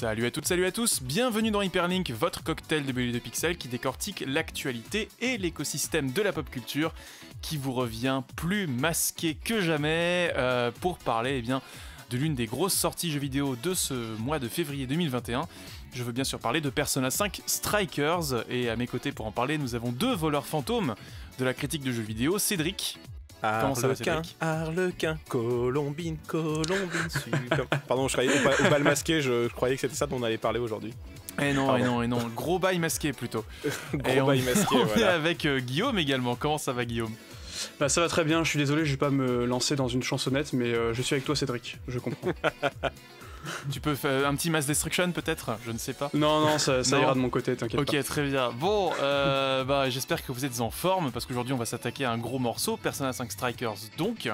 Salut à toutes, salut à tous, bienvenue dans Hyperlink, votre cocktail de bulles de pixels qui décortique l'actualité et l'écosystème de la pop culture qui vous revient plus masqué que jamais euh, pour parler eh bien, de l'une des grosses sorties jeux vidéo de ce mois de février 2021. Je veux bien sûr parler de Persona 5 Strikers et à mes côtés pour en parler nous avons deux voleurs fantômes de la critique de jeux vidéo, Cédric. Arlequin, Arlequin, Colombine, Colombine. Pardon, je croyais au, bal masqué, je, croyais que c'était ça dont on allait parler aujourd'hui. Eh non, eh non, et eh non. Gros bail masqué plutôt. Gros et on, bail masqué. on est avec euh, Guillaume également. Comment ça va, Guillaume bah ça va très bien, je suis désolé, je vais pas me lancer dans une chansonnette, mais euh, je suis avec toi Cédric, je comprends tu peux faire un petit mass destruction peut-être Je ne sais pas. Non, non, ça, ira de mon côté, t'inquiète Ok, très bien. Bon, euh, bah, j'espère que vous êtes en forme parce qu'aujourd'hui on va s'attaquer à un gros morceau, Persona 5 Strikers donc.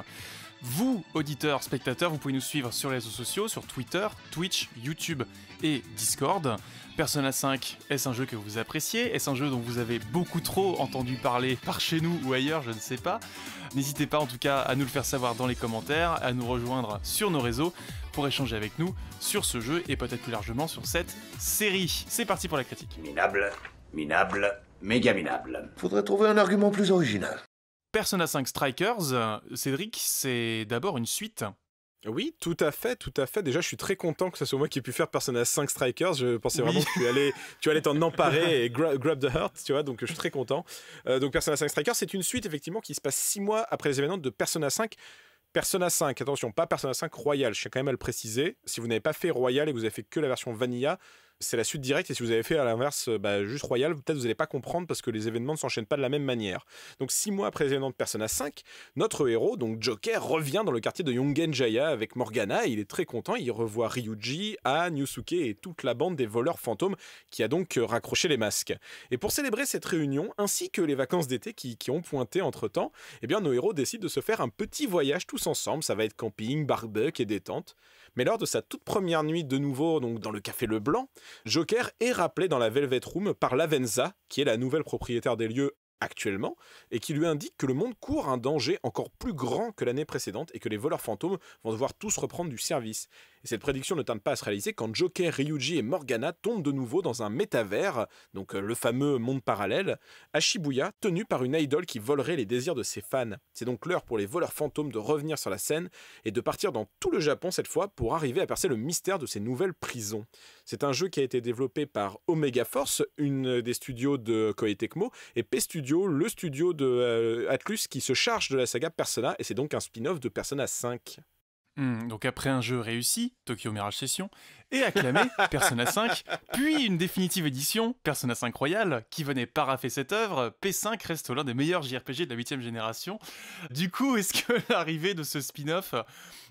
Vous, auditeurs, spectateurs, vous pouvez nous suivre sur les réseaux sociaux, sur Twitter, Twitch, YouTube et Discord. Persona 5, est-ce un jeu que vous appréciez Est-ce un jeu dont vous avez beaucoup trop entendu parler par chez nous ou ailleurs Je ne sais pas. N'hésitez pas en tout cas à nous le faire savoir dans les commentaires, à nous rejoindre sur nos réseaux pour échanger avec nous sur ce jeu et peut-être plus largement sur cette série. C'est parti pour la critique. Minable, minable, méga minable. Faudrait trouver un argument plus original. Persona 5 Strikers, euh, Cédric, c'est d'abord une suite. Oui, tout à fait, tout à fait. Déjà, je suis très content que ce soit moi qui ai pu faire Persona 5 Strikers. Je pensais vraiment que tu allais, tu allais t'en emparer et grab the heart, tu vois. Donc, je suis très content. Euh, donc, Persona 5 Strikers, c'est une suite effectivement qui se passe six mois après les événements de Persona 5 à 5, attention, pas Persona 5 Royal, je tiens quand même à le préciser. Si vous n'avez pas fait Royal et que vous avez fait que la version Vanilla, c'est la suite directe. Et si vous avez fait à l'inverse, euh, bah, juste Royal, peut-être vous n'allez pas comprendre parce que les événements ne s'enchaînent pas de la même manière. Donc, six mois après les événements de Persona 5, notre héros, donc Joker, revient dans le quartier de Yongenjaya avec Morgana. il est très content. Il revoit Ryuji, A, Yusuke et toute la bande des voleurs fantômes qui a donc euh, raccroché les masques. Et pour célébrer cette réunion, ainsi que les vacances d'été qui, ont pointé entre temps, eh bien, nos héros décident de se faire un petit voyage tous ensemble. Ça va être camping, barbecue et détente. Mais lors de sa toute première nuit de nouveau donc dans le Café Leblanc, Joker est rappelé dans la Velvet Room par Lavenza, qui est la nouvelle propriétaire des lieux actuellement, et qui lui indique que le monde court un danger encore plus grand que l'année précédente et que les voleurs fantômes vont devoir tous reprendre du service. Et cette prédiction ne tarde pas à se réaliser quand Joker, Ryuji et Morgana tombent de nouveau dans un métavers, donc euh, le fameux monde parallèle, à Shibuya, tenu par une idole qui volerait les désirs de ses fans. C'est donc l'heure pour les voleurs fantômes de revenir sur la scène et de partir dans tout le Japon cette fois pour arriver à percer le mystère de ces nouvelles prisons. C'est un jeu qui a été développé par Omega Force, une des studios de Koei Tecmo, et P-Studio le studio de euh, Atlus qui se charge de la saga Persona, et c'est donc un spin-off de Persona 5. Hmm, donc après un jeu réussi, Tokyo Mirage Session, et acclamé Persona 5, puis une définitive édition, Persona 5 Royal, qui venait paraffer cette œuvre, P5 reste l'un des meilleurs JRPG de la 8 génération. Du coup, est-ce que l'arrivée de ce spin-off,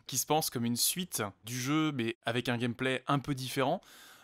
qui se pense comme une suite du jeu, mais avec un gameplay un peu différent,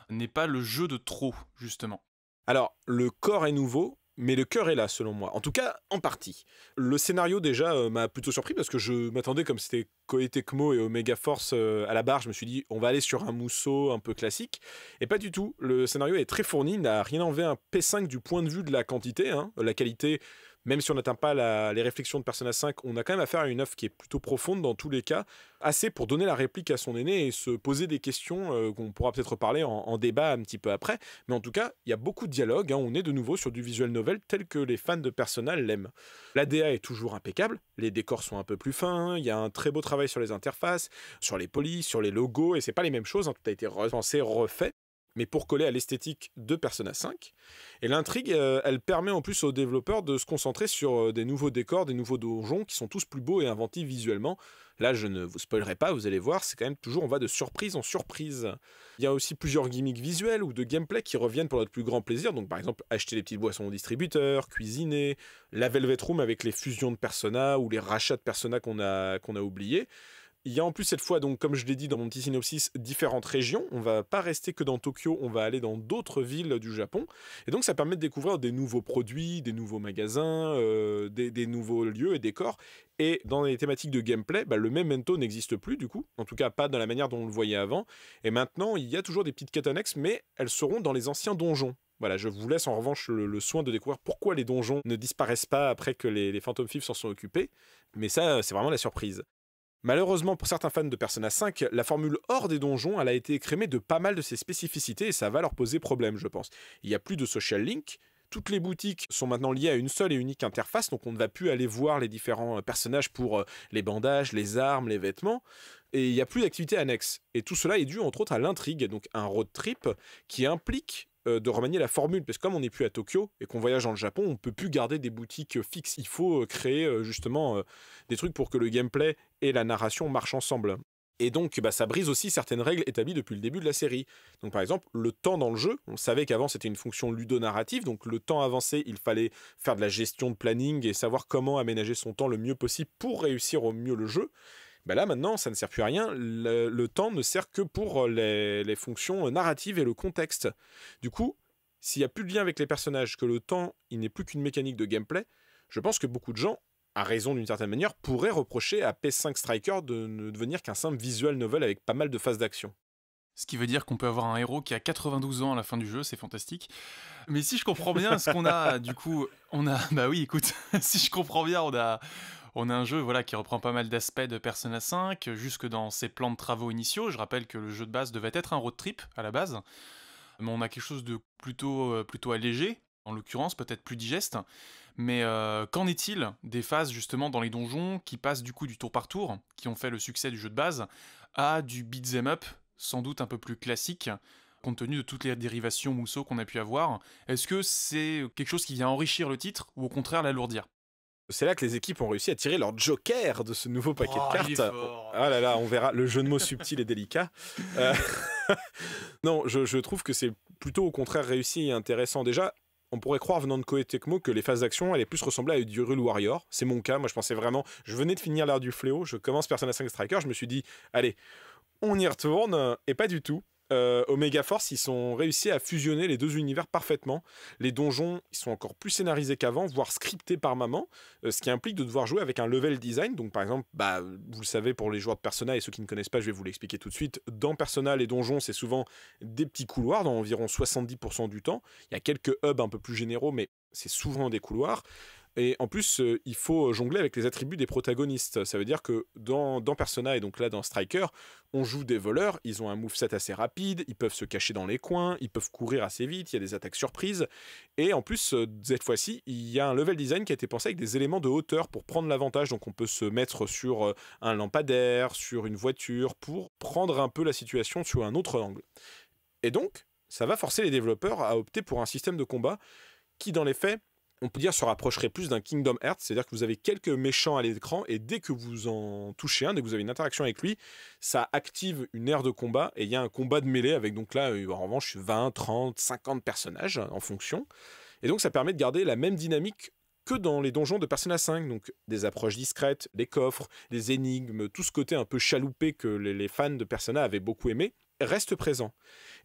n'est pas le jeu de trop, justement alors, le corps est nouveau, mais le cœur est là, selon moi. En tout cas, en partie. Le scénario, déjà, euh, m'a plutôt surpris parce que je m'attendais, comme c'était Koei et Omega Force euh, à la barre, je me suis dit, on va aller sur un mousseau un peu classique. Et pas du tout. Le scénario est très fourni, n'a rien enlevé un P5 du point de vue de la quantité. Hein, la qualité, même si on n'atteint pas les réflexions de Persona 5, on a quand même affaire à une œuvre qui est plutôt profonde dans tous les cas, assez pour donner la réplique à son aîné et se poser des questions euh, qu'on pourra peut-être parler en, débat un petit peu après. Mais en tout cas, il y a beaucoup de dialogue. Hein. on est de nouveau sur du visuel novel tel que les fans de Persona l'aiment. La est toujours impeccable. Les décors sont un peu plus fins. Il y a un très beau travail sur les interfaces, sur les polices, sur les logos. Et c'est pas les mêmes choses. Hein. tout a été repensé, refait mais pour coller à l'esthétique de Persona 5. Et l'intrigue, euh, elle permet en plus aux développeurs de se concentrer sur euh, des nouveaux décors, des nouveaux donjons qui sont tous plus beaux et inventifs visuellement. Là, je ne vous spoilerai pas, vous allez voir, c'est quand même toujours, on va de surprise en surprise. Il y a aussi plusieurs gimmicks visuels ou de gameplay qui reviennent pour notre plus grand plaisir. Donc, par exemple, acheter les petites boissons au distributeur, cuisiner, la Velvet Room avec les fusions de Persona ou les rachats de Persona qu'on a, qu'on a oubliés. Il y a en plus cette fois, donc, comme je l'ai dit dans mon petit synopsis, différentes régions. On va pas rester que dans Tokyo, on va aller dans d'autres villes du Japon. Et donc ça permet de découvrir des nouveaux produits, des nouveaux magasins, euh, des, nouveaux lieux et décors. Et dans les thématiques de gameplay, le bah, le memento n'existe plus du coup. En tout cas, pas dans la manière dont on le voyait avant. Et maintenant, il y a toujours des petites quêtes annexes, mais elles seront dans les anciens donjons. Voilà, je vous laisse en revanche le, soin de découvrir pourquoi les donjons ne disparaissent pas après que les, les fantômes fifs s'en sont occupés. Mais ça, c'est vraiment la surprise. Malheureusement pour certains fans de Persona 5, la formule hors des donjons, elle a été écrémée de pas mal de ses spécificités et ça va leur poser problème, je pense. Il n'y a plus de social link, toutes les boutiques sont maintenant liées à une seule et unique interface, donc on ne va plus aller voir les différents euh, personnages pour euh, les bandages, les armes, les vêtements, et il n'y a plus d'activités annexes. Et tout cela est dû entre autres à l'intrigue, donc un road trip qui implique euh, de remanier la formule, parce que comme on n'est plus à Tokyo et qu'on voyage dans le Japon, on ne peut plus garder des boutiques euh, fixes, il faut euh, créer justement des trucs pour que le gameplay et la narration marchent ensemble. Et donc, bah, ça brise aussi certaines règles établies depuis le début de la série. Donc, par exemple, le temps dans le jeu, on savait qu'avant c'était une fonction ludonarrative, donc le temps avancé, il fallait faire de la gestion de planning et savoir comment aménager son temps le mieux possible pour réussir au mieux le jeu ben là maintenant ça ne sert plus à rien, le, temps ne sert que pour euh, les, fonctions euh, narratives et le contexte. Du coup, s'il n'y a plus de lien avec les personnages, que le temps il n'est plus qu'une mécanique de gameplay, je pense que beaucoup de gens, à raison d'une certaine manière, pourraient reprocher à ps 5 Striker de ne devenir qu'un simple visual novel avec pas mal de phases d'action. Ce qui veut dire qu'on peut avoir un héros qui a 92 ans à la fin du jeu, c'est fantastique. Mais si je comprends bien, ce qu'on a, du coup, on a, bah oui, écoute, si je comprends bien, on a, on a un jeu voilà, qui reprend pas mal d'aspects de Persona 5, jusque dans ses plans de travaux initiaux. Je rappelle que le jeu de base devait être un road trip à la base, mais on a quelque chose de plutôt, euh, plutôt allégé, en l'occurrence peut-être plus digeste. Mais euh, qu'en est-il des phases justement dans les donjons qui passent du coup du tour par tour, qui ont fait le succès du jeu de base, à du beat'em up, sans doute un peu plus classique compte tenu de toutes les dérivations mousseaux qu'on a pu avoir. Est-ce que c'est quelque chose qui vient enrichir le titre ou au contraire l'alourdir c'est là que les équipes ont réussi à tirer leur joker de ce nouveau oh, paquet de cartes. Ah là là, on verra le jeu de mots subtil et délicat. Euh, non, je, trouve que c'est plutôt au contraire réussi et intéressant. Déjà, on pourrait croire venant de Koei que les phases d'action allaient plus ressembler à du Rule Warrior. C'est mon cas, moi je pensais vraiment, je venais de finir l'heure du fléau, je commence Persona 5 Striker, je me suis dit, allez, on y retourne, et pas du tout. Euh, Omega Force, ils sont réussi à fusionner les deux univers parfaitement. Les donjons, ils sont encore plus scénarisés qu'avant, voire scriptés par maman, euh, ce qui implique de devoir jouer avec un level design. Donc, par exemple, bah, vous le savez, pour les joueurs de Persona et ceux qui ne connaissent pas, je vais vous l'expliquer tout de suite. Dans Persona, les donjons, c'est souvent des petits couloirs, dans environ 70% du temps. Il y a quelques hubs un peu plus généraux, mais c'est souvent des couloirs. Et en plus, euh, il faut jongler avec les attributs des protagonistes. Ça veut dire que dans, Persona et donc là dans Striker, on joue des voleurs, ils ont un moveset assez rapide, ils peuvent se cacher dans les coins, ils peuvent courir assez vite, il y a des attaques surprises. Et en plus, euh, cette fois-ci, il y a un level design qui a été pensé avec des éléments de hauteur pour prendre l'avantage. Donc on peut se mettre sur euh, un lampadaire, sur une voiture, pour prendre un peu la situation sur un autre angle. Et donc, ça va forcer les développeurs à opter pour un système de combat qui, dans les faits, on peut dire, se rapprocherait plus d'un Kingdom Hearts, c'est-à-dire que vous avez quelques méchants à l'écran et dès que vous en touchez un, dès que vous avez une interaction avec lui, ça active une ère de combat et il y a un combat de mêlée avec donc là, euh, en revanche, 20, 30, 50 personnages en fonction. Et donc ça permet de garder la même dynamique que dans les donjons de Persona 5, donc des approches discrètes, des coffres, des énigmes, tout ce côté un peu chaloupé que les fans de Persona avaient beaucoup aimé, reste présent.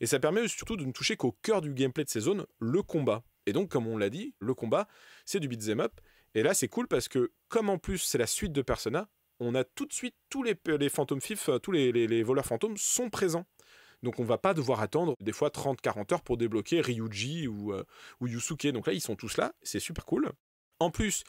Et ça permet surtout de ne toucher qu'au cœur du gameplay de ces zones, le combat. Et donc, comme on l'a dit, le combat, c'est du beat'em up. Et là, c'est cool parce que, comme en plus, c'est la suite de Persona, on a tout de suite tous les, fantômes fif, euh, tous les, voleurs fantômes sont présents. Donc on va pas devoir attendre des fois 30-40 heures pour débloquer Ryuji ou, euh, ou Yusuke. Donc là, ils sont tous là, c'est super cool. En plus,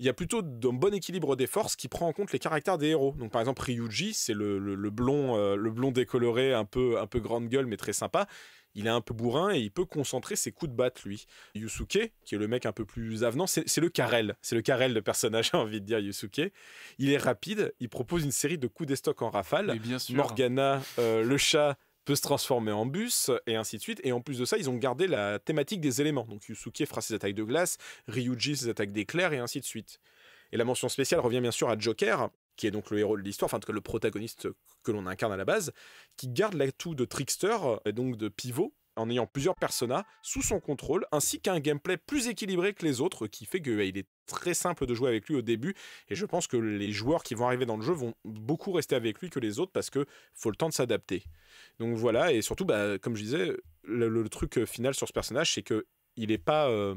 il y a plutôt un bon équilibre des forces qui prend en compte les caractères des héros. Donc par exemple, Ryuji, c'est le, blond, euh, le blond décoloré, un peu, un peu grande gueule, mais très sympa il est un peu bourrin et il peut concentrer ses coups de batte, lui. Yusuke, qui est le mec un peu plus avenant, c'est le Karel. C'est le Karel de personnage, j'ai envie de dire, Yusuke. Il est rapide, il propose une série de coups d'estoc en rafale. Morgana, euh, le chat, peut se transformer en bus, et ainsi de suite. Et en plus de ça, ils ont gardé la thématique des éléments. Donc Yusuke fera ses attaques de glace, Ryuji ses attaques d'éclair, et ainsi de suite. Et la mention spéciale revient bien sûr à Joker, qui est donc le héros de l'histoire, enfin en tout cas le protagoniste que l'on incarne à la base, qui garde l'atout de trickster, et donc de pivot, en ayant plusieurs personas sous son contrôle, ainsi qu'un gameplay plus équilibré que les autres, qui fait qu'il il est très simple de jouer avec lui au début. Et je pense que les joueurs qui vont arriver dans le jeu vont beaucoup rester avec lui que les autres parce que faut le temps de s'adapter. Donc voilà, et surtout, bah, comme je disais, le, truc final sur ce personnage, c'est que il n'est pas. Euh,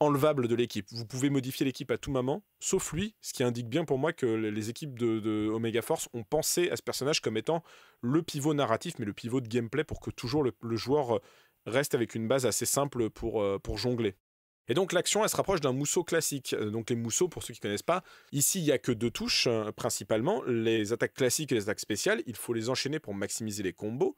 enlevable de l'équipe. Vous pouvez modifier l'équipe à tout moment, sauf lui, ce qui indique bien pour moi que les équipes de, Omega Force ont pensé à ce personnage comme étant le pivot narratif, mais le pivot de gameplay pour que toujours le, joueur euh, reste avec une base assez simple pour, euh, pour jongler. Et donc l'action, elle se rapproche d'un mousseau classique. Euh, donc les mousseaux, pour ceux qui ne connaissent pas, ici il n'y a que deux touches principalement. Les attaques classiques et les attaques spéciales, il faut les enchaîner pour maximiser les combos.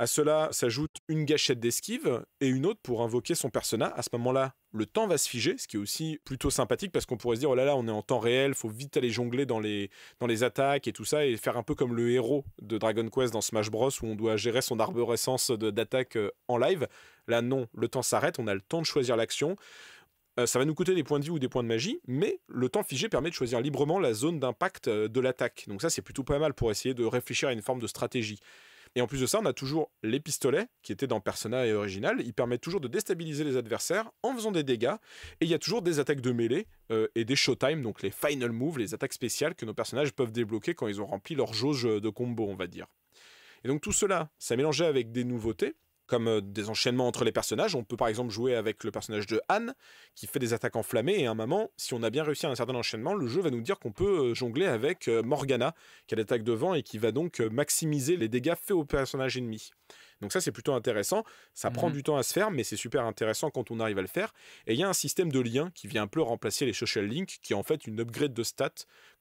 À cela s'ajoute une gâchette d'esquive et une autre pour invoquer son persona. À ce moment-là, le temps va se figer, ce qui est aussi plutôt sympathique parce qu'on pourrait se dire oh là là, on est en temps réel, faut vite aller jongler dans les, dans les attaques et tout ça et faire un peu comme le héros de Dragon Quest dans Smash Bros où on doit gérer son arborescence d'attaque euh, en live. Là, non, le temps s'arrête, on a le temps de choisir l'action. Euh, ça va nous coûter des points de vie ou des points de magie, mais le temps figé permet de choisir librement la zone d'impact euh, de l'attaque. Donc ça, c'est plutôt pas mal pour essayer de réfléchir à une forme de stratégie. Et en plus de ça, on a toujours les pistolets, qui étaient dans Persona et Original. Ils permettent toujours de déstabiliser les adversaires en faisant des dégâts. Et il y a toujours des attaques de mêlée euh, et des showtime, donc les final moves, les attaques spéciales que nos personnages peuvent débloquer quand ils ont rempli leur jauge de combo, on va dire. Et donc tout cela, ça mélangeait avec des nouveautés, comme euh, des enchaînements entre les personnages. On peut par exemple jouer avec le personnage de Anne qui fait des attaques enflammées et à un moment, si on a bien réussi à un certain enchaînement, le jeu va nous dire qu'on peut euh, jongler avec euh, Morgana qui a l'attaque devant et qui va donc maximiser les dégâts faits aux personnages ennemis. Donc ça c'est plutôt intéressant, ça prend mhm. du temps à se faire mais c'est super intéressant quand on arrive à le faire et il y a un système de liens qui vient un peu remplacer les social links qui est en fait une upgrade de stats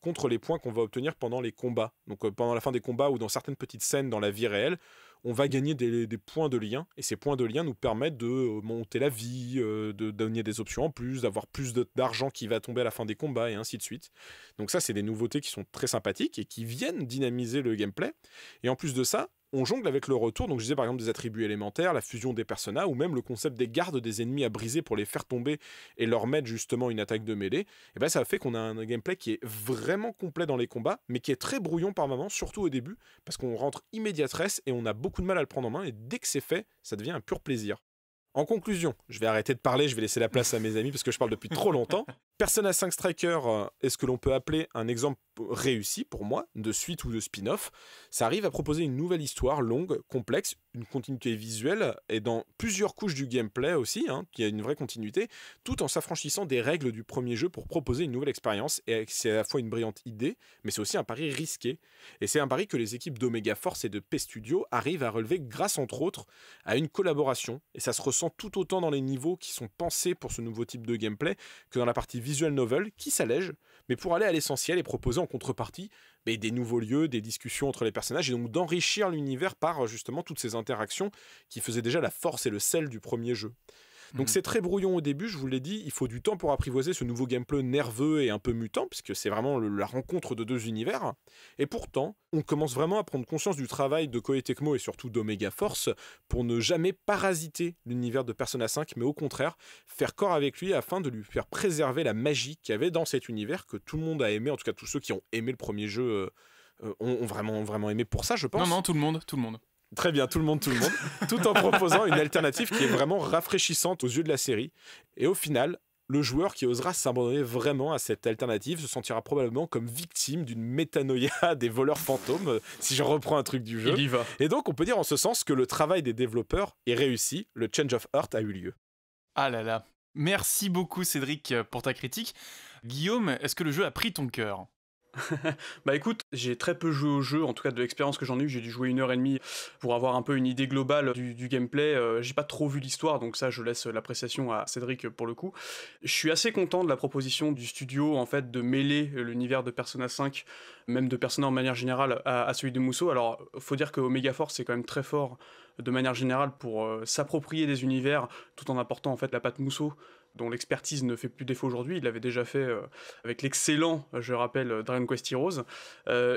contre les points qu'on va obtenir pendant les combats. Donc pendant la fin des combats ou dans certaines petites scènes dans la vie réelle, on va gagner des, points de lien. Et ces points de lien nous permettent de euh, monter la vie, euh, de donner des options en plus, d'avoir plus d'argent qui va tomber à la fin des combats, et ainsi de suite. Donc ça, c'est des nouveautés qui sont très sympathiques et qui viennent dynamiser le gameplay. Et en plus de ça, on jongle avec le retour, donc je disais par exemple des attributs élémentaires, la fusion des personnages, ou même le concept des gardes des ennemis à briser pour les faire tomber et leur mettre justement une attaque de mêlée, et eh ben ça fait qu'on a un gameplay qui est vraiment complet dans les combats, mais qui est très brouillon par moment, surtout au début, parce qu'on rentre immédiatresse et on a beaucoup de mal à le prendre en main, et dès que c'est fait, ça devient un pur plaisir. En conclusion, je vais arrêter de parler, je vais laisser la place à mes amis parce que je parle depuis trop longtemps. Persona 5 Striker euh, est ce que l'on peut appeler un exemple réussi pour moi de suite ou de spin-off. Ça arrive à proposer une nouvelle histoire longue, complexe, une continuité visuelle et dans plusieurs couches du gameplay aussi, hein, qui a une vraie continuité, tout en s'affranchissant des règles du premier jeu pour proposer une nouvelle expérience. Et c'est à la fois une brillante idée, mais c'est aussi un pari risqué. Et c'est un pari que les équipes d'Omega Force et de P Studio arrivent à relever grâce entre autres à une collaboration. Et ça se ressent tout autant dans les niveaux qui sont pensés pour ce nouveau type de gameplay que dans la partie visual novel qui s'allège, mais pour aller à l'essentiel et proposer en contrepartie ben, des nouveaux lieux, des discussions entre les personnages, et donc d'enrichir l'univers par justement toutes ces interactions qui faisaient déjà la force et le sel du premier jeu. Donc mmh. c'est très brouillon au début, je vous l'ai dit, il faut du temps pour apprivoiser ce nouveau gameplay nerveux et un peu mutant, puisque c'est vraiment la rencontre de deux univers. Et pourtant, on commence vraiment à prendre conscience du travail de Koei Tecmo et surtout d'Omega Force pour ne jamais parasiter l'univers de Persona 5, mais au contraire, faire corps avec lui afin de lui faire préserver la magie qu'il y avait dans cet univers que tout le monde a aimé, en tout cas tous ceux qui ont aimé le premier jeu. Euh, euh, ont, vraiment, vraiment aimé pour ça, je pense. Non, non, tout le monde, tout le monde. Très bien, tout le monde, tout le monde, tout en proposant une alternative qui est vraiment rafraîchissante aux yeux de la série. Et au final, le joueur qui osera s'abandonner vraiment à cette alternative se sentira probablement comme victime d'une métanoïa des voleurs fantômes, euh, si je reprends un truc du jeu. Il y va. Et donc, on peut dire en ce sens que le travail des développeurs est réussi, le change of heart a eu lieu. Ah là là. Merci beaucoup, Cédric, euh, pour ta critique. Guillaume, est-ce que le jeu a pris ton cœur Bah écoute, j'ai très peu joué au jeu, en tout cas de l'expérience que j'en ai eu, j'ai dû jouer une heure et demie pour avoir un peu une idée globale du, gameplay. Euh, j'ai pas trop vu l'histoire, donc ça je laisse l'appréciation à Cédric pour le coup. Je suis assez content de la proposition du studio en fait de mêler l'univers de Persona 5, même de Persona en manière générale, à, celui de mousseau Alors faut dire que Omega Force c'est quand même très fort de manière générale pour euh, s'approprier des univers tout en apportant en fait la patte Mousso dont l'expertise ne fait plus défaut aujourd'hui. Il l'avait déjà fait euh, avec l'excellent, euh, je rappelle, euh, Dragon Quest Heroes.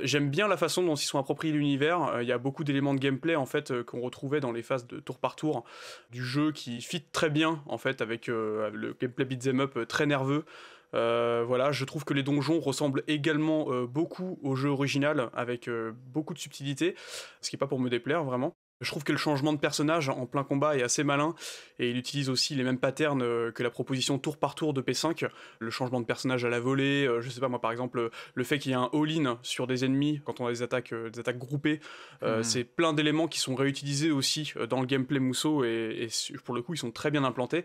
J'aime bien la façon dont ils sont appropriés l'univers. Il y a beaucoup d'éléments de gameplay en fait qu'on retrouvait dans les phases de tour par tour du jeu qui fit très bien en fait avec le gameplay beat'em up très nerveux. voilà, je trouve que les donjons ressemblent également beaucoup au jeu original avec beaucoup de subtilité, ce qui n'est pas pour me déplaire vraiment. Je trouve que le changement de personnage en plein combat est assez malin et il utilise aussi les mêmes patterns euh, que la proposition tour par tour de P5. Le changement de personnage à la volée, euh, je sais pas moi par exemple, le fait qu'il y ait un all-in sur des ennemis quand on a des attaques, euh, des attaques groupées, hmm. c'est plein d'éléments qui sont réutilisés aussi dans le gameplay Mousseau et, pour le coup ils sont très bien implantés.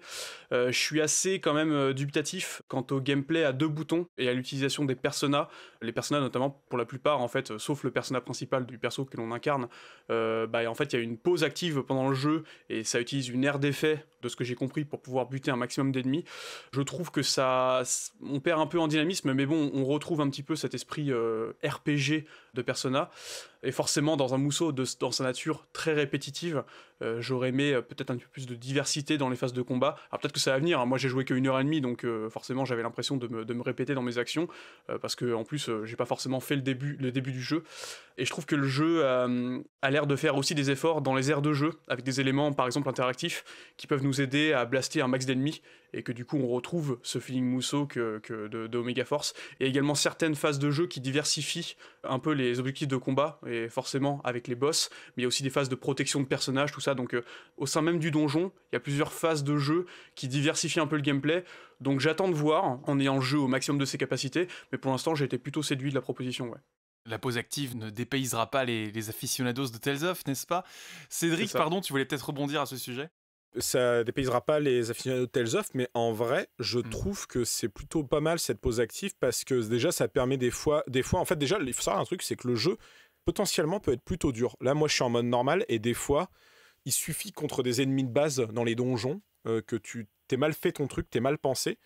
je suis assez quand même dubitatif quant au gameplay à deux boutons et à l'utilisation des personas. Les personas notamment pour la plupart en fait, sauf le persona principal du perso que l'on incarne, bah, en fait il y a une une pause active pendant le jeu et ça utilise une aire d'effet de ce que j'ai compris, pour pouvoir buter un maximum d'ennemis. Je trouve que ça, on perd un peu en dynamisme, mais bon, on retrouve un petit peu cet esprit euh, RPG de Persona. Et forcément, dans un mousseau, de, dans sa nature très répétitive, euh, j'aurais aimé euh, peut-être un peu plus de diversité dans les phases de combat. Alors peut-être que ça va venir, hein. moi j'ai joué qu'une heure et demie, donc forcément j'avais l'impression de me, de me, répéter dans mes actions, parce que en plus j'ai pas forcément fait le début, le début du jeu. Et je trouve que le jeu a l'air de faire aussi des efforts dans les aires de jeu, avec des éléments par exemple interactifs, qui peuvent nous aider à blaster un max d'ennemis et que du coup on retrouve ce feeling mousseau que, de, de, Omega Force. Et également certaines phases de jeu qui diversifient un peu les objectifs de combat, et forcément avec les boss, mais il y a aussi des phases de protection de personnages, tout ça. Donc euh, au sein même du donjon, il y a plusieurs phases de jeu qui diversifient un peu le gameplay. Donc j'attends de voir, en ayant le jeu au maximum de ses capacités, mais pour l'instant j'ai été plutôt séduit de la proposition. Ouais. La pause active ne dépaysera pas les, les aficionados de Tales of, n'est-ce pas Cédric, pardon, tu voulais peut-être rebondir à ce sujet ça dépaysera pas les affinités de Tales of mais en vrai, je mm. trouve que c'est plutôt pas mal cette pause active parce que déjà, ça permet des fois, des fois, en fait, déjà, il faut savoir un truc, c'est que le jeu potentiellement peut être plutôt dur. Là, moi, je suis en mode normal et des fois, il suffit contre des ennemis de base dans les donjons euh, que tu t'es mal fait ton truc, t'es mal pensé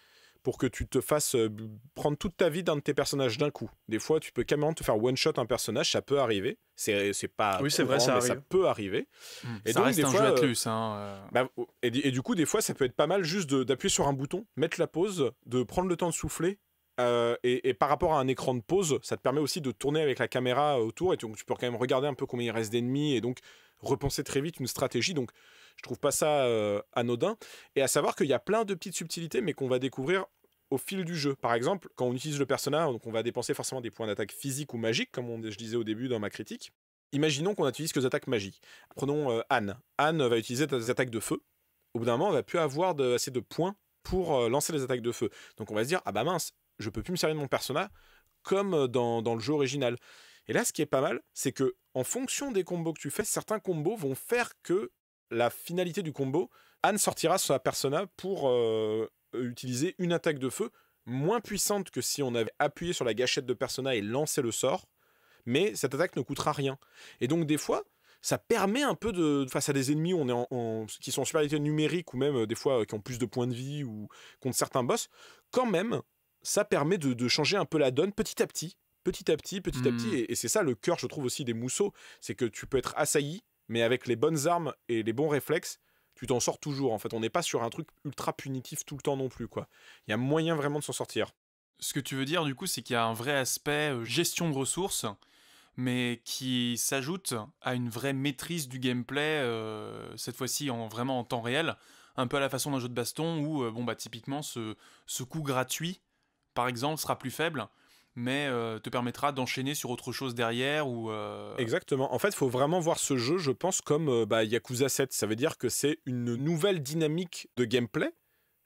pour que tu te fasses euh, prendre toute ta vie d'un de tes personnages d'un coup. Des fois, tu peux carrément te faire one-shot un personnage, ça peut arriver. C'est euh, pas. Oui, c'est vrai, ça, ça peut arriver. Hmm. et reste un jeu euh, Atlus, hein, bah, oh, et, et, du coup, des fois, ça peut être pas mal juste d'appuyer sur un bouton, mettre la pause, de prendre le temps de souffler. et, et, par rapport à un écran de pause, ça te permet aussi de tourner avec la caméra autour et donc tu peux quand même regarder un peu combien il reste d'ennemis et donc repenser très vite une stratégie. Donc, je trouve pas ça anodin. Et à savoir qu'il y a plein de petites subtilités, mais qu'on va découvrir au fil du jeu. Par exemple, quand on utilise le personnage, donc on va dépenser forcément des points d'attaque physique ou magique, comme on, je disais au début dans ma critique. Imaginons qu'on utilise que des attaques magiques. Prenons euh, Anne. Anne va utiliser des attaques de feu. Au bout d'un moment, on va plus avoir assez de points pour euh, lancer les attaques de feu. Donc on va se dire, ah bah mince, je peux plus me servir de mon persona comme euh, dans, le jeu original. Et là, ce qui est pas mal, c'est que en fonction des combos que tu fais, certains combos vont faire que la finalité du combo, Anne sortira sa persona pour euh, utiliser une attaque de feu moins puissante que si on avait appuyé sur la gâchette de Persona et lancé le sort, mais cette attaque ne coûtera rien. Et donc des fois, ça permet un peu de face à des ennemis on est en, qui sont en supériorité numérique ou même euh, des fois euh, qui ont plus de points de vie ou contre certains boss, quand même, ça permet de, changer un peu la donne petit à petit, petit à petit, petit à petit, hmm. et, c'est ça le cœur, je trouve aussi des mousseaux, c'est que tu peux être assailli, mais avec les bonnes armes et les bons réflexes, tu t'en sors toujours. En fait, on n'est pas sur un truc ultra punitif tout le temps non plus. quoi. Il y a moyen vraiment de s'en sortir. Ce que tu veux dire, du coup, c'est qu'il y a un vrai aspect euh, gestion de ressources, mais qui s'ajoute à une vraie maîtrise du gameplay, euh, cette fois-ci en, vraiment en temps réel, un peu à la façon d'un jeu de baston où, euh, bon, bah, typiquement, ce, ce coup gratuit, par exemple, sera plus faible mais euh, te permettra d'enchaîner sur autre chose derrière ou euh, Exactement. En fait, il faut vraiment voir ce jeu, je pense, comme euh, bah, Yakuza 7. Ça veut dire que c'est une nouvelle dynamique de gameplay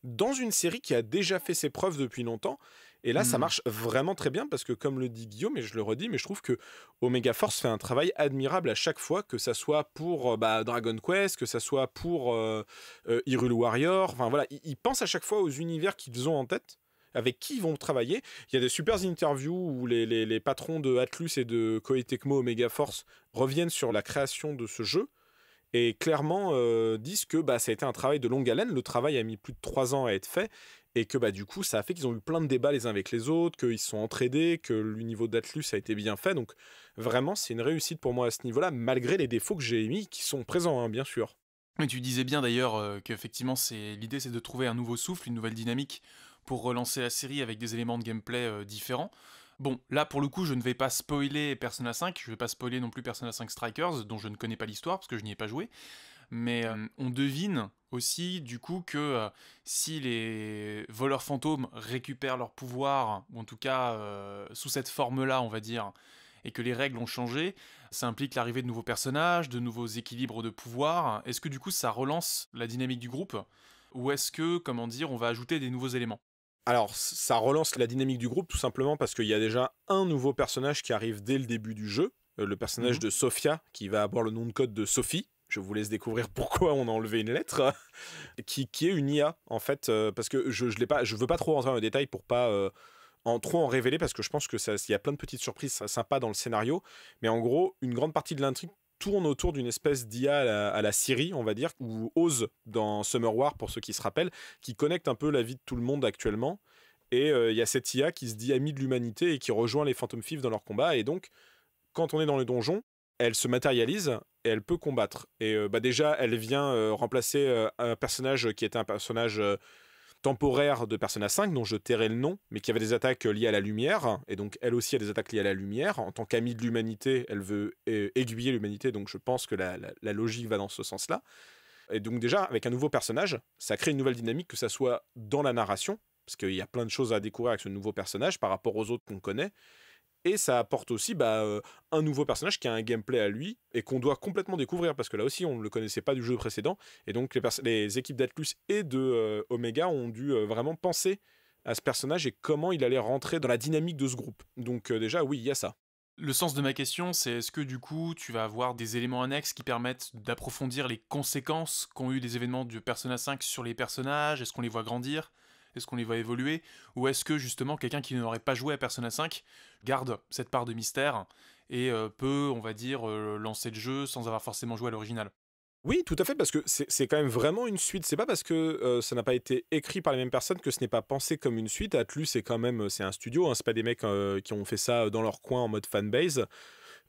dans une série qui a déjà fait ses preuves depuis longtemps. Et là, ça hmm. marche vraiment très bien parce que, comme le dit Guillaume, et je le redis, mais je trouve que Omega Force fait un travail admirable à chaque fois, que ça soit pour bah, Dragon Quest, que ça soit pour Hyrule Warrior. Enfin voilà, ils pensent à chaque fois aux univers qu'ils ont en tête avec qui ils vont travailler. Il y a des super interviews où les, patrons de Atlus et de Koei Tecmo Omega Force reviennent sur la création de ce jeu et clairement euh, disent que bah, ça a été un travail de longue haleine, le travail a mis plus de trois ans à être fait, et que bah, du coup ça a fait qu'ils ont eu plein de débats les uns avec les autres, qu'ils se sont entraidés, que le niveau d'Atlus a été bien fait, donc vraiment c'est une réussite pour moi à ce niveau-là, malgré les défauts que j'ai émis, qui sont présents hein, bien sûr. Mais tu disais bien d'ailleurs euh, qu'effectivement l'idée c'est de trouver un nouveau souffle, une nouvelle dynamique pour relancer la série avec des éléments de gameplay euh, différents. Bon, là pour le coup, je ne vais pas spoiler Persona 5, je ne vais pas spoiler non plus Persona 5 Strikers, dont je ne connais pas l'histoire parce que je n'y ai pas joué. Mais euh, on devine aussi du coup que euh, si les voleurs fantômes récupèrent leur pouvoir, ou en tout cas sous cette forme-là, on va dire, et que les règles ont changé, ça implique l'arrivée de nouveaux personnages, de nouveaux équilibres de pouvoir. Est-ce que du coup ça relance la dynamique du groupe Ou est-ce que, comment dire, on va ajouter des nouveaux éléments alors, ça relance la dynamique du groupe tout simplement parce qu'il y a déjà un nouveau personnage qui arrive dès le début du jeu, euh, le personnage mhm. de Sophia, qui va avoir le nom de code de Sophie. Je vous laisse découvrir pourquoi on a enlevé une lettre, qui, est une IA en fait, euh, parce que je ne veux pas trop rentrer dans le détail pour pas euh, en trop en révéler, parce que je pense que y a plein de petites surprises sympas dans le scénario. Mais en gros, une grande partie de l'intrigue tourne autour d'une espèce d'IA à, la, Syrie, on va dire, ou Oz dans Summer War, pour ceux qui se rappellent, qui connecte un peu la vie de tout le monde actuellement. Et euh, il y a cette IA qui se dit amie de l'humanité et qui rejoint les Phantom Thieves dans leur combat. Et donc, quand on est dans le donjon, elle se matérialise et elle peut combattre. Et euh, bah déjà, elle vient euh, remplacer un personnage qui était un personnage temporaire de Persona 5 dont je tairai le nom, mais qui avait des attaques liées à la lumière, et donc elle aussi a des attaques liées à la lumière. En tant qu'amie de l'humanité, elle veut euh, aiguiller l'humanité, donc je pense que la, la logique va dans ce sens-là. Et donc déjà, avec un nouveau personnage, ça crée une nouvelle dynamique, que ça soit dans la narration, parce qu'il y a plein de choses à découvrir avec ce nouveau personnage par rapport aux autres qu'on connaît, et ça apporte aussi bah, euh, un nouveau personnage qui a un gameplay à lui et qu'on doit complètement découvrir parce que là aussi on ne le connaissait pas du jeu précédent. Et donc les, équipes d'Atlus et de euh, Omega ont dû euh, vraiment penser à ce personnage et comment il allait rentrer dans la dynamique de ce groupe. Donc déjà oui, il y a ça. Le sens de ma question, c'est est-ce que du coup tu vas avoir des éléments annexes qui permettent d'approfondir les conséquences qu'ont eu les événements du Persona 5 sur les personnages Est-ce qu'on les voit grandir est-ce qu'on les va évoluer Ou est-ce que justement quelqu'un qui n'aurait pas joué à Persona 5 garde cette part de mystère et euh, peut, on va dire, euh, lancer le jeu sans avoir forcément joué à l'original oui, tout à fait, parce que c'est quand même vraiment une suite. C'est pas parce que euh, ça n'a pas été écrit par les mêmes personnes que ce n'est pas pensé comme une suite. Atlus, c'est quand même c'est un studio, un hein. c'est pas des mecs qui ont fait ça dans leur coin en mode fanbase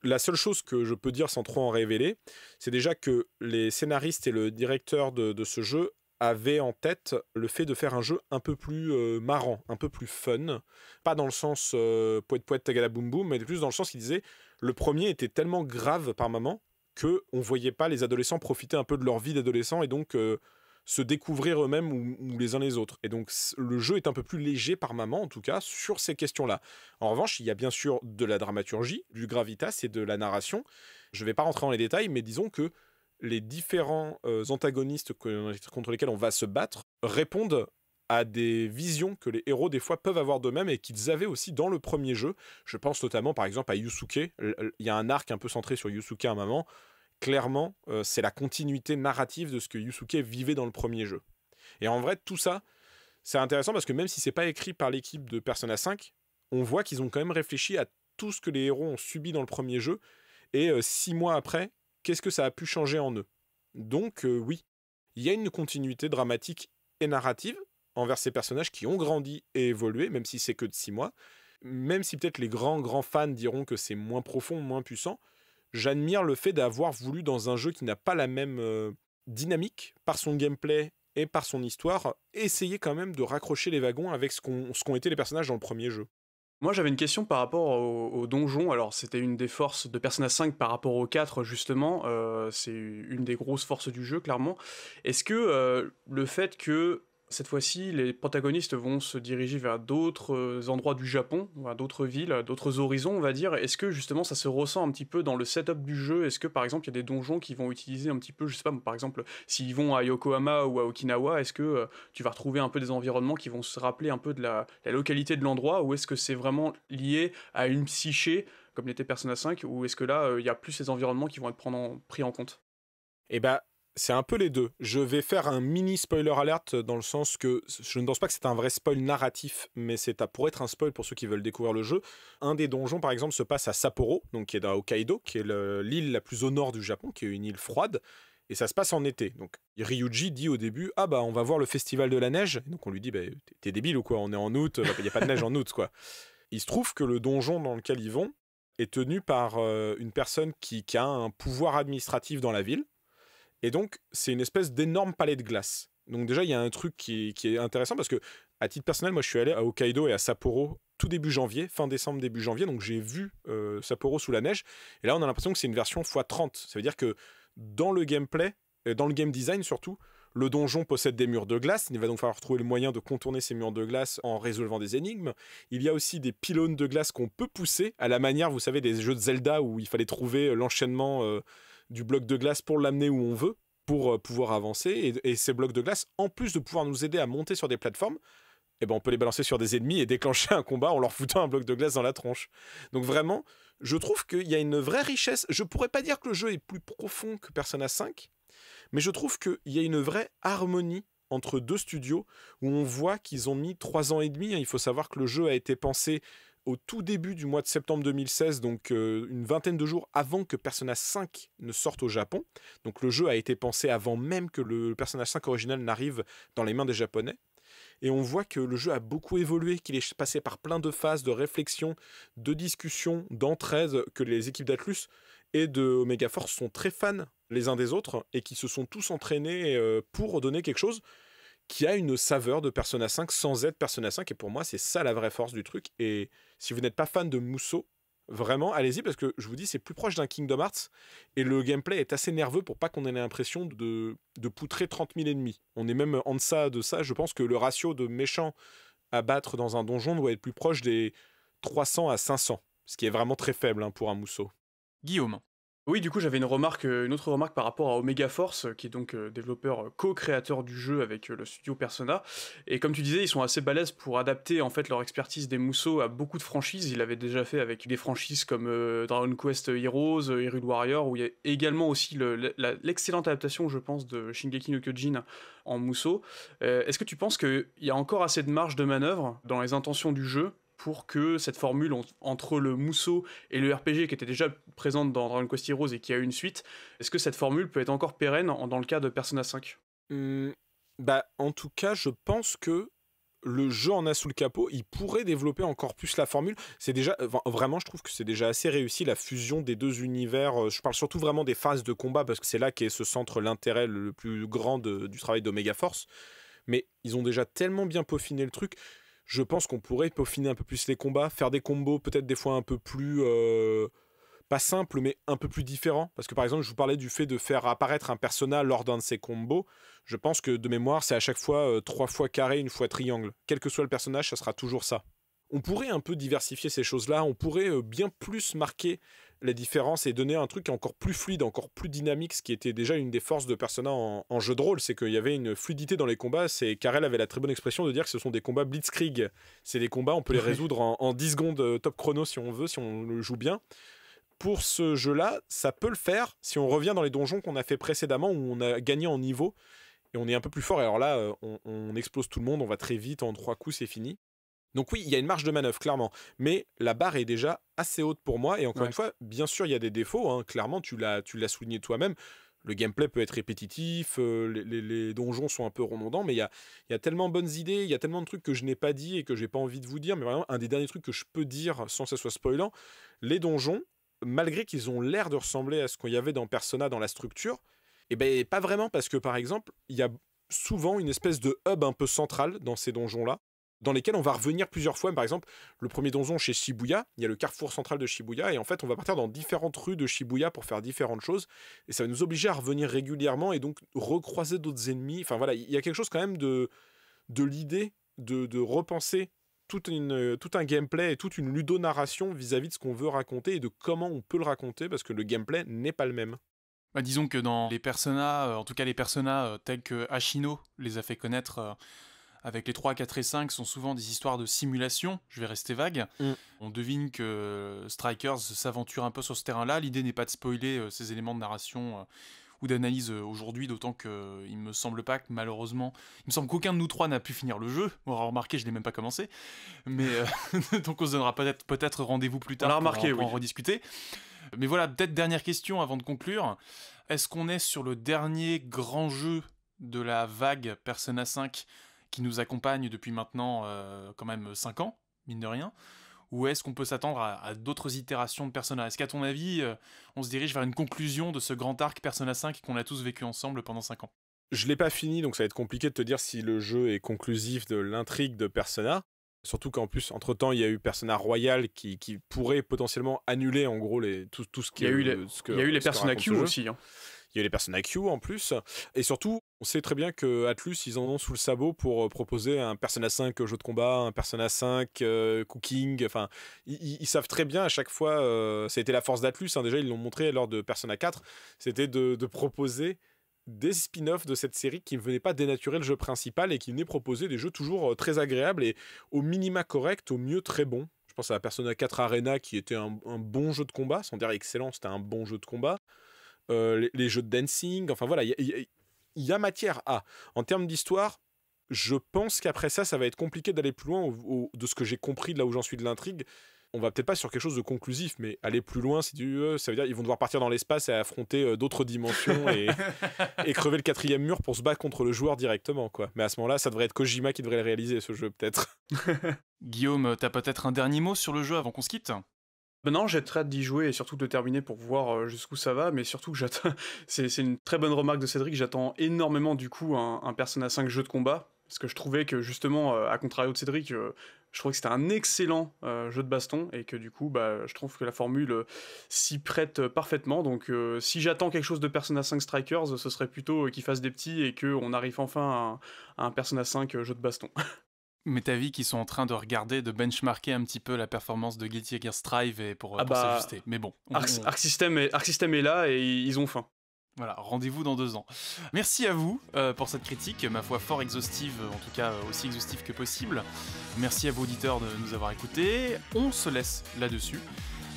la seule chose que je peux dire sans trop en révéler, c'est déjà que les scénaristes et le directeur de, ce jeu avait en tête le fait de faire un jeu un peu plus euh, marrant, un peu plus fun. Pas dans le sens poète euh, poète tagala boum mais plus dans le sens qu'il disait le premier était tellement grave par maman que on voyait pas les adolescents profiter un peu de leur vie d'adolescent et donc euh, se découvrir eux-mêmes ou, les uns les autres. Et donc le jeu est un peu plus léger par maman, en tout cas, sur ces questions-là. En revanche, il y a bien sûr de la dramaturgie, du gravitas et de la narration. Je ne vais pas rentrer dans les détails, mais disons que les différents euh, antagonistes contre lesquels on va se battre répondent à des visions que les héros des fois peuvent avoir d'eux-mêmes et qu'ils avaient aussi dans le premier jeu. Je pense notamment par exemple à Yusuke. Il y a un arc un peu centré sur Yusuke à un moment. Clairement, euh, c'est la continuité narrative de ce que Yusuke vivait dans le premier jeu. Et en vrai, tout ça, c'est intéressant parce que même si c'est pas écrit par l'équipe de Persona 5, on voit qu'ils ont quand même réfléchi à tout ce que les héros ont subi dans le premier jeu. Et euh, six mois après, qu'est-ce que ça a pu changer en eux Donc euh, oui, il y a une continuité dramatique et narrative envers ces personnages qui ont grandi et évolué, même si c'est que de six mois. Même si peut-être les grands, grands fans diront que c'est moins profond, moins puissant, j'admire le fait d'avoir voulu dans un jeu qui n'a pas la même euh, dynamique par son gameplay et par son histoire, essayer quand même de raccrocher les wagons avec ce qu'ont été les personnages dans le premier jeu. Moi, j'avais une question par rapport au, donjon. Alors, c'était une des forces de Persona 5 par rapport au 4, justement. Euh, c'est une des grosses forces du jeu, clairement. Est-ce que euh, le fait que cette fois-ci, les protagonistes vont se diriger vers d'autres euh, endroits du Japon, d'autres villes, d'autres horizons, on va dire. Est-ce que justement ça se ressent un petit peu dans le setup du jeu Est-ce que par exemple il y a des donjons qui vont utiliser un petit peu, je sais pas, par exemple, s'ils vont à Yokohama ou à Okinawa, est-ce que euh, tu vas retrouver un peu des environnements qui vont se rappeler un peu de la, localité de l'endroit ou est-ce que c'est vraiment lié à une psyché comme l'était Persona 5 ou est-ce que là euh, il y a plus ces environnements qui vont être pris en, compte Eh ben c'est un peu les deux. Je vais faire un mini spoiler alerte dans le sens que je ne pense pas que c'est un vrai spoil narratif, mais c'est à pour être un spoil pour ceux qui veulent découvrir le jeu. Un des donjons, par exemple, se passe à Sapporo, donc qui est à Hokkaido, qui est l'île la plus au nord du Japon, qui est une île froide. Et ça se passe en été. Donc Ryuji dit au début Ah bah on va voir le festival de la neige. donc on lui dit Bah t'es débile ou quoi On est en août, il euh, n'y a pas de neige en août quoi. Il se trouve que le donjon dans lequel ils vont est tenu par euh, une personne qui, qui a un pouvoir administratif dans la ville et donc, c'est une espèce d'énorme palais de glace. Donc déjà, il y a un truc qui, est intéressant parce que, à titre personnel, moi, je suis allé à Hokkaido et à Sapporo tout début janvier, fin décembre, début janvier. Donc j'ai vu euh, Sapporo sous la neige. Et là, on a l'impression que c'est une version x30. Ça veut dire que dans le gameplay, euh, dans le game design surtout, le donjon possède des murs de glace, il va donc falloir trouver le moyen de contourner ces murs de glace en résolvant des énigmes. Il y a aussi des pylônes de glace qu'on peut pousser, à la manière, vous savez, des jeux de Zelda où il fallait trouver euh, l'enchaînement du bloc de glace pour l'amener où on veut, pour euh, pouvoir avancer. Et, ces blocs de glace, en plus de pouvoir nous aider à monter sur des plateformes, et eh ben on peut les balancer sur des ennemis et déclencher un combat en leur foutant un bloc de glace dans la tronche. Donc vraiment, je trouve qu'il y a une vraie richesse. Je pourrais pas dire que le jeu est plus profond que Persona 5, mais je trouve qu'il y a une vraie harmonie entre deux studios où on voit qu'ils ont mis trois ans et demi. Hein. Il faut savoir que le jeu a été pensé au tout début du mois de septembre 2016, donc euh, une vingtaine de jours avant que Persona 5 ne sorte au Japon. Donc le jeu a été pensé avant même que le Persona 5 original n'arrive dans les mains des Japonais. Et on voit que le jeu a beaucoup évolué, qu'il est passé par plein de phases de réflexion, de discussion, d'entraide, que les équipes d'Atlus et de Omega Force sont très fans les uns des autres et qui se sont tous entraînés euh, pour donner quelque chose qui a une saveur de Persona 5 sans être Persona 5. Et pour moi, c'est ça la vraie force du truc. Et si vous n'êtes pas fan de Mousseau, vraiment, allez-y parce que je vous dis, c'est plus proche d'un Kingdom Hearts et le gameplay est assez nerveux pour pas qu'on ait l'impression de, de poutrer 30 000 ennemis. On est même en deçà de ça. Je pense que le ratio de méchants à battre dans un donjon doit être plus proche des 300 à 500, ce qui est vraiment très faible hein, pour un mousseau. Guillaume. Oui, du coup, j'avais une remarque, euh, une autre remarque par rapport à Omega Force, euh, qui est donc euh, développeur co-créateur du jeu avec le studio Persona. Et comme tu disais, ils sont assez balèzes pour adapter en fait leur expertise des mousseaux à beaucoup de franchises. Ils l'avaient déjà fait avec des franchises comme Dragon Quest Heroes, Hyrule Warrior, où il y a également aussi l'excellente adaptation, je pense, de Shingeki no Kyojin en mousseau. Est-ce que tu penses qu'il y a encore assez de marge de manœuvre dans les intentions du jeu pour que cette formule entre le mousseau et le RPG qui était déjà présente dans Dragon Quest rose et qui a eu une suite, est-ce que cette formule peut être encore pérenne dans le cas de Persona 5 hmm, bah, En tout cas, je pense que le jeu en a sous le capot, il pourrait développer encore plus la formule. C'est déjà euh, vraiment, je trouve que c'est déjà assez réussi la fusion des deux univers. Euh, je parle surtout vraiment des phases de combat parce que c'est là qu'est ce centre l'intérêt le plus grand du travail d'Omega Force. Mais ils ont déjà tellement bien peaufiné le truc je pense qu'on pourrait peaufiner un peu plus les combats, faire des combos peut-être des fois un peu plus euh, pas simple mais un peu plus différents. parce que par exemple je vous parlais du fait de faire apparaître un persona lors d'un de ces combos je pense que de mémoire c'est à chaque fois euh, trois fois carré une fois triangle quel que soit le personnage ça sera toujours ça on pourrait un peu diversifier ces choses-là, on pourrait euh, bien plus marquer la différence et donner un truc encore plus fluide, encore plus dynamique, ce qui était déjà une des forces de Persona en, jeu de rôle, c'est qu'il y avait une fluidité dans les combats, c'est Karel avait la très bonne expression de dire que ce sont des combats blitzkrieg, c'est des combats, on peut les résoudre en, 10 secondes euh, top chrono si on veut, si on le joue bien pour ce jeu-là, ça peut le faire si on revient dans les donjons qu'on a fait précédemment où on a gagné en niveau et on est un peu plus fort. alors là, euh, on, on explose tout le monde, on va très vite, en trois coups, c'est fini. Donc oui, il y a une marge de manœuvre, clairement. Mais la barre est déjà assez haute pour moi. Et encore une fois, bien sûr, il y a des défauts. Hein. Clairement, tu l'as souligné toi-même. Le gameplay peut être répétitif, euh, les, donjons sont un peu redondants, mais il y a, y a, tellement bonnes idées, il y a tellement de trucs que je n'ai pas dit et que j'ai pas envie de vous dire. Mais vraiment, un des derniers trucs que je peux dire sans que ça soit spoilant, les donjons, malgré qu'ils ont l'air de ressembler à ce qu'il y avait dans Persona dans la structure, eh bien, pas vraiment parce que par exemple, il y a souvent une espèce de hub un peu central dans ces donjons-là, dans lesquels on va revenir plusieurs fois. Par exemple, le premier donjon chez Shibuya, il y a le carrefour central de Shibuya, et en fait, on va partir dans différentes rues de Shibuya pour faire différentes choses, et ça va nous obliger à revenir régulièrement et donc recroiser d'autres ennemis. Enfin voilà, il y a quelque chose quand même de, de l'idée de, de, repenser toute une, tout un gameplay et toute une ludonarration vis-à-vis de ce qu'on veut raconter et de comment on peut le raconter, parce que le gameplay n'est pas le même. Bah, disons que dans les Persona, euh, en tout cas les Persona euh, tels que Ashino les a fait connaître euh, avec les 3, 4 et 5 sont souvent des histoires de simulation, je vais rester vague. Mm. On devine que euh, Strikers s'aventure un peu sur ce terrain-là. L'idée n'est pas de spoiler euh, ces éléments de narration euh, ou d'analyse aujourd'hui, d'autant que il me semble pas que malheureusement, il me semble qu'aucun de nous trois n'a pu finir le jeu. On aura remarqué, je n'ai même pas commencé, mais donc on se donnera peut-être peut rendez-vous plus tard pour, en rediscuter. Mais voilà, peut-être dernière question avant de conclure. Est-ce qu'on est sur le dernier grand jeu de la vague Persona 5 qui nous accompagne depuis maintenant euh, quand même 5 ans, mine de rien Ou est-ce qu'on peut s'attendre à, d'autres itérations de Persona Est-ce qu'à ton avis, euh, on se dirige vers une conclusion de ce grand arc Persona 5 qu'on a tous vécu ensemble pendant 5 ans Je l'ai pas fini, donc ça va être compliqué de te dire si le jeu est conclusif de l'intrigue de Persona. Surtout qu'en plus, entre-temps, il y a eu Persona Royal qui, pourrait potentiellement annuler en gros les, tout, tout ce qui Il y a eu les, y a eu les Persona Q aussi. Hein. Il y a les personnes Q en plus. Et surtout, on sait très bien que Atlus, ils en ont sous le sabot pour euh, proposer un Persona 5 euh, jeu de combat, un Persona 5 euh, cooking. Enfin, ils, savent très bien à chaque fois. a c'était la force d'Atlus. Hein. déjà, ils l'ont montré lors de Persona 4. C'était de, proposer des spin-offs de cette série qui ne venaient pas dénaturer le jeu principal et qui venaient proposer des jeux toujours très agréables et au minima correct, au mieux très bons. Je pense à Persona 4 Arena qui était un, un bon jeu de combat, sans dire excellent, c'était un bon jeu de combat. Euh, les, jeux de dancing. Enfin voilà, il y, a matière à. En termes d'histoire, je pense qu'après ça, ça va être compliqué d'aller plus loin de ce que j'ai compris de là où j'en suis de l'intrigue. On va peut-être pas sur quelque chose de conclusif, mais aller plus loin, si tu ça veut dire ils vont devoir partir dans l'espace et affronter euh, d'autres dimensions et, et, crever le quatrième mur pour se battre contre le joueur directement, quoi. Mais à ce moment-là, ça devrait être Kojima qui devrait le réaliser, ce jeu, peut-être. Guillaume, t'as peut-être un dernier mot sur le jeu avant qu'on se quitte bah non, j'ai très hâte d'y jouer et surtout de terminer pour voir euh, jusqu'où ça va, mais surtout que j'attends. c'est une très bonne remarque de Cédric, j'attends énormément du coup un, Persona 5 jeu de combat, parce que je trouvais que justement, euh, à contrario de Cédric, euh, je trouvais que c'était un excellent jeu de baston et que du coup, bah, je trouve que la formule s'y prête parfaitement. Donc, si j'attends quelque chose de Persona 5 Strikers, ce serait plutôt qu'il fasse des petits et qu'on arrive enfin à un Persona 5 jeu de baston. Mais vu qu'ils sont en train de regarder, de benchmarker un petit peu la performance de Guilty Gear Strive et pour, euh, ah bah, s'ajuster. Mais bon. Arc, System est, Arc, System est, là et ils ont faim. Voilà, rendez-vous dans deux ans. Merci à vous euh, pour cette critique, ma foi fort exhaustive, en tout cas euh, aussi exhaustive que possible. Merci à vos auditeurs de nous avoir écoutés. On se laisse là-dessus.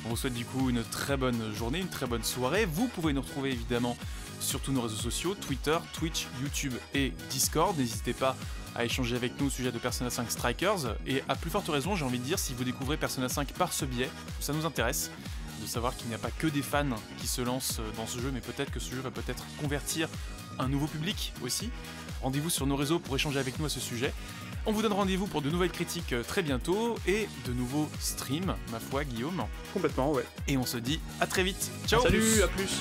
On vous souhaite du coup une très bonne journée, une très bonne soirée. Vous pouvez nous retrouver évidemment sur tous nos réseaux sociaux, Twitter, Twitch, YouTube et Discord. N'hésitez pas à échanger avec nous au sujet de Persona 5 Strikers. Et à plus forte raison, j'ai envie de dire, si vous découvrez Persona 5 par ce biais, ça nous intéresse de savoir qu'il n'y a pas que des fans qui se lancent dans ce jeu, mais peut-être que ce jeu va peut-être convertir un nouveau public aussi. Rendez-vous sur nos réseaux pour échanger avec nous à ce sujet. On vous donne rendez-vous pour de nouvelles critiques très bientôt et de nouveaux streams, ma foi, Guillaume. Complètement, ouais. Et on se dit à très vite. Ciao. Salut, à plus.